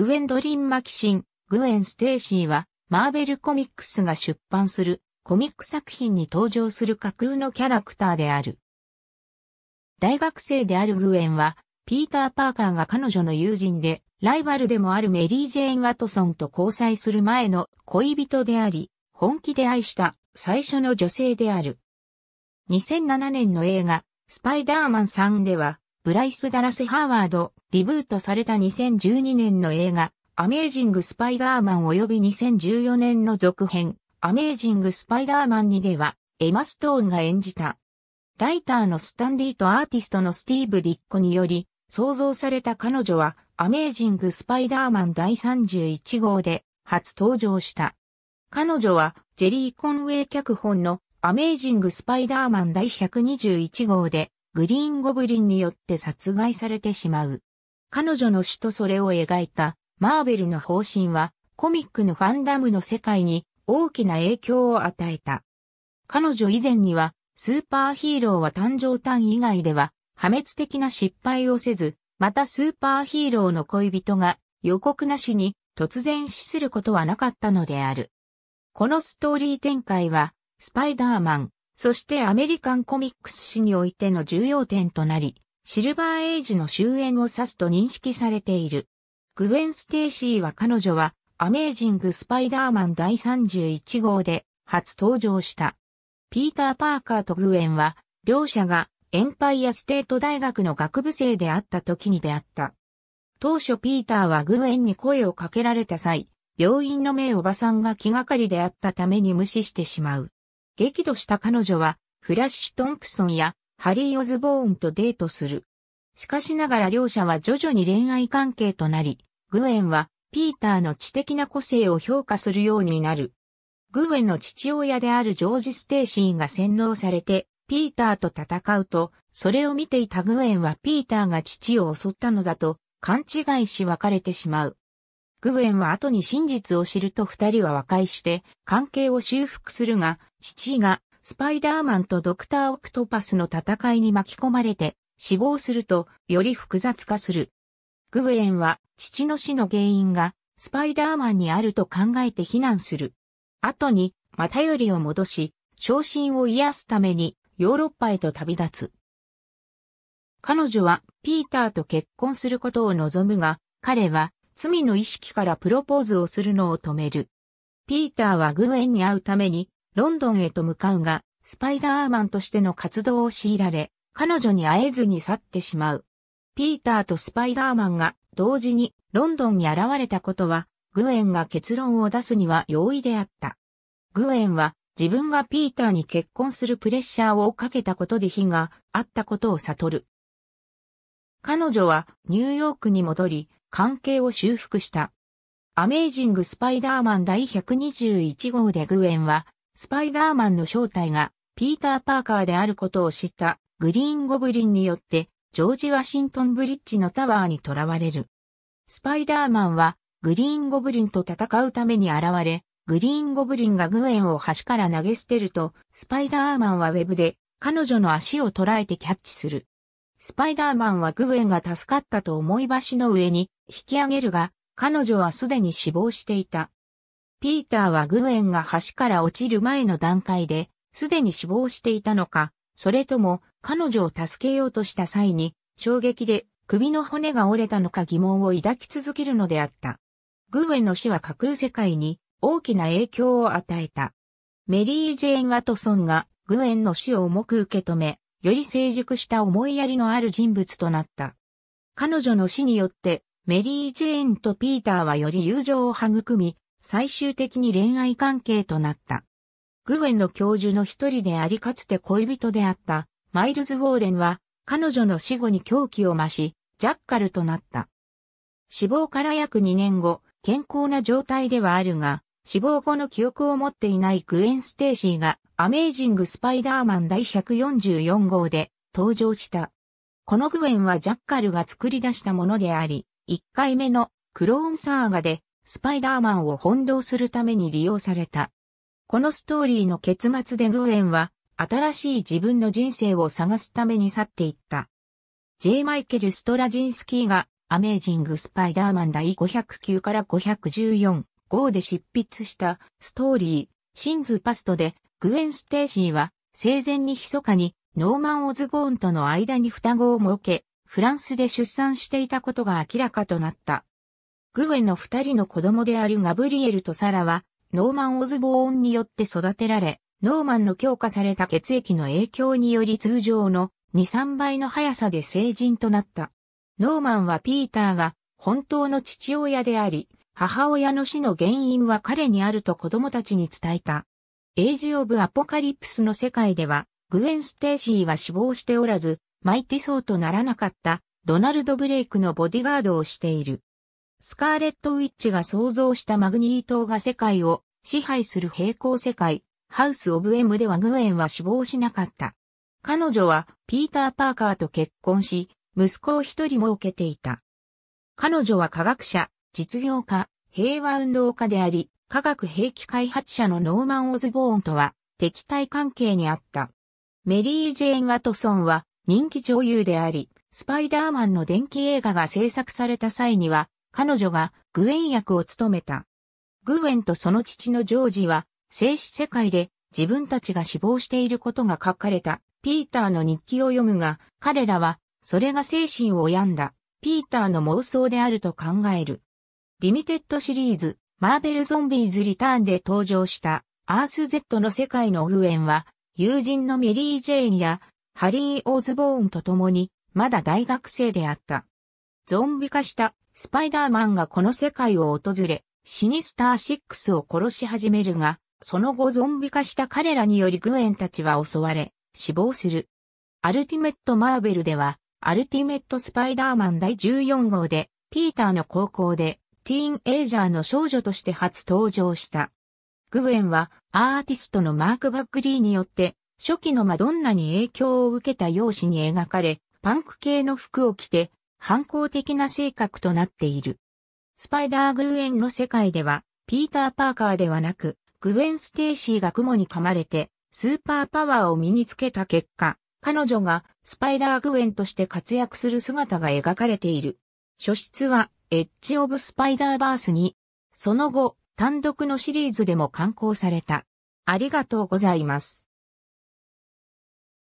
グエンドリン・マキシン、グエン・ステーシーは、マーベル・コミックスが出版するコミック作品に登場する架空のキャラクターである。大学生であるグエンは、ピーター・パーカーが彼女の友人で、ライバルでもあるメリー・ジェーン・ワトソンと交際する前の恋人であり、本気で愛した最初の女性である。2007年の映画、スパイダーマン3では、ブライス・ダラス・ハーワード、リブートされた2012年の映画、アメージング・スパイダーマン及び2014年の続編、アメージング・スパイダーマン2では、エマ・ストーンが演じた。ライターのスタンリーとアーティストのスティーブ・ディッコにより、創造された彼女は、アメージング・スパイダーマン第31号で、初登場した。彼女は、ジェリー・コンウェイ脚本の、アメージング・スパイダーマン第121号で、グリーン・ゴブリンによって殺害されてしまう。彼女の死とそれを描いたマーベルの方針はコミックのファンダムの世界に大きな影響を与えた。彼女以前にはスーパーヒーローは誕生誕以外では破滅的な失敗をせず、またスーパーヒーローの恋人が予告なしに突然死することはなかったのである。このストーリー展開はスパイダーマン、そしてアメリカンコミックス誌においての重要点となり、シルバーエイジの終焉を指すと認識されている。グウェン・ステイシーは彼女はアメージング・スパイダーマン第31号で初登場した。ピーター・パーカーとグウェンは両者がエンパイア・ステート大学の学部生であった時に出会った。当初ピーターはグウェンに声をかけられた際、病院の名おばさんが気がかりであったために無視してしまう。激怒した彼女は、フラッシュ・トンプソンやハリー・オズボーンとデートする。しかしながら両者は徐々に恋愛関係となり、グウェンはピーターの知的な個性を評価するようになる。グウェンの父親であるジョージ・ステーシーが洗脳されて、ピーターと戦うと、それを見ていたグウェンはピーターが父を襲ったのだと勘違いし別れてしまう。グウェンは後に真実を知ると二人は和解して関係を修復するが、父がスパイダーマンとドクター・オクトパスの戦いに巻き込まれて死亡するとより複雑化する。グブエンは父の死の原因がスパイダーマンにあると考えて避難する。後に、またよりを戻し、昇進を癒すためにヨーロッパへと旅立つ。彼女はピーターと結婚することを望むが、彼は罪の意識からプロポーズをするのを止める。ピーターはグウェンに会うためにロンドンへと向かうが、スパイダーマンとしての活動を強いられ、彼女に会えずに去ってしまう。ピーターとスパイダーマンが同時にロンドンに現れたことは、グエンが結論を出すには容易であった。グエンは自分がピーターに結婚するプレッシャーをかけたことで火があったことを悟る。彼女はニューヨークに戻り、関係を修復した。アメージング・スパイダーマン第121号でグエンはスパイダーマンの正体がピーター・パーカーであることを知ったグリーン・ゴブリンによって、ジョージ・ワシントン・ブリッジのタワーに囚われる。スパイダーマンは、グリーン・ゴブリンと戦うために現れ、グリーン・ゴブリンがグエンを橋から投げ捨てると、スパイダーマンはウェブで、彼女の足を捉えてキャッチする。スパイダーマンはグエンが助かったと思い橋の上に引き上げるが、彼女はすでに死亡していた。ピーターはグウェンが橋から落ちる前の段階で、すでに死亡していたのか、それとも彼女を助けようとした際に、衝撃で首の骨が折れたのか疑問を抱き続けるのであった。グウェンの死は架空世界に大きな影響を与えた。メリー・ジェーン・ワトソンがグウェンの死を重く受け止め、より成熟した思いやりのある人物となった。彼女の死によって、メリー・ジェーンとピーターはより友情を育み、最終的に恋愛関係となった。グウェンの教授の一人でありかつて恋人であったマイルズ・ウォーレンは彼女の死後に狂気を増し、ジャッカルとなった。死亡から約2年後、健康な状態ではあるが、死亡後の記憶を持っていないグエン・ステーシーがアメージング・スパイダーマン第144号で登場した。このグエンはジャッカルが作り出したものであり、1回目のクローンサーガでスパイダーマンを翻弄するために利用された。このストーリーの結末でグエンは、新しい自分の人生を探すために去っていった。J. マイケル・ストラジンスキーが、アメージング・スパイダーマン第509から514号で執筆したストーリー、シンズ・パストで、グエン・ステーシーは、生前に密かに、ノーマン・オズボーンとの間に双子を設け、フランスで出産していたことが明らかとなった。グエの二人の子供であるガブリエルとサラは、ノーマン・オズボーンによって育てられ、ノーマンの強化された血液の影響により通常の2、3倍の速さで成人となった。ノーマンはピーターが本当の父親であり、母親の死の原因は彼にあると子供たちに伝えた。エイジ・オブ・アポカリプスの世界では、グエン・ステーシーは死亡しておらず、マイティソーとならなかった、ドナルド・ブレイクのボディガードをしている。スカーレット・ウィッチが創造したマグニートが世界を支配する平行世界、ハウス・オブ・エムではグエンは死亡しなかった。彼女はピーター・パーカーと結婚し、息子を一人設けていた。彼女は科学者、実業家、平和運動家であり、科学兵器開発者のノーマン・オズボーンとは敵対関係にあった。メリー・ジェーン・ワトソンは人気女優であり、スパイダーマンの電気映画が制作された際には彼女がグウェン役を務めた。グウェンとその父のジョージは、静止世界で自分たちが死亡していることが書かれたピーターの日記を読むが、彼らはそれが精神を病んだピーターの妄想であると考える。リミテッドシリーズ、マーベルゾンビーズリターンで登場したアース Z の世界のグウェンは、友人のメリー・ジェーンやハリー・オーズボーンと共に、まだ大学生であった。ゾンビ化したスパイダーマンがこの世界を訪れ、シニスター6を殺し始めるが、その後ゾンビ化した彼らによりグエンたちは襲われ、死亡する。アルティメット・マーベルでは、アルティメット・スパイダーマン第14号で、ピーターの高校で、ティーンエイジャーの少女として初登場した。グエンは、アーティストのマーク・バックリーによって、初期のマドンナに影響を受けた容姿に描かれ、パンク系の服を着て、反抗的な性格となっている。スパイダー・グウェンの世界では、ピーター・パーカーではなく、グウェン・ステイシーが雲に噛まれて、スーパーパワーを身につけた結果、彼女がスパイダー・グウェンとして活躍する姿が描かれている。初出は、エッジ・オブ・スパイダーバースに、その後、単独のシリーズでも刊行された。ありがとうございます。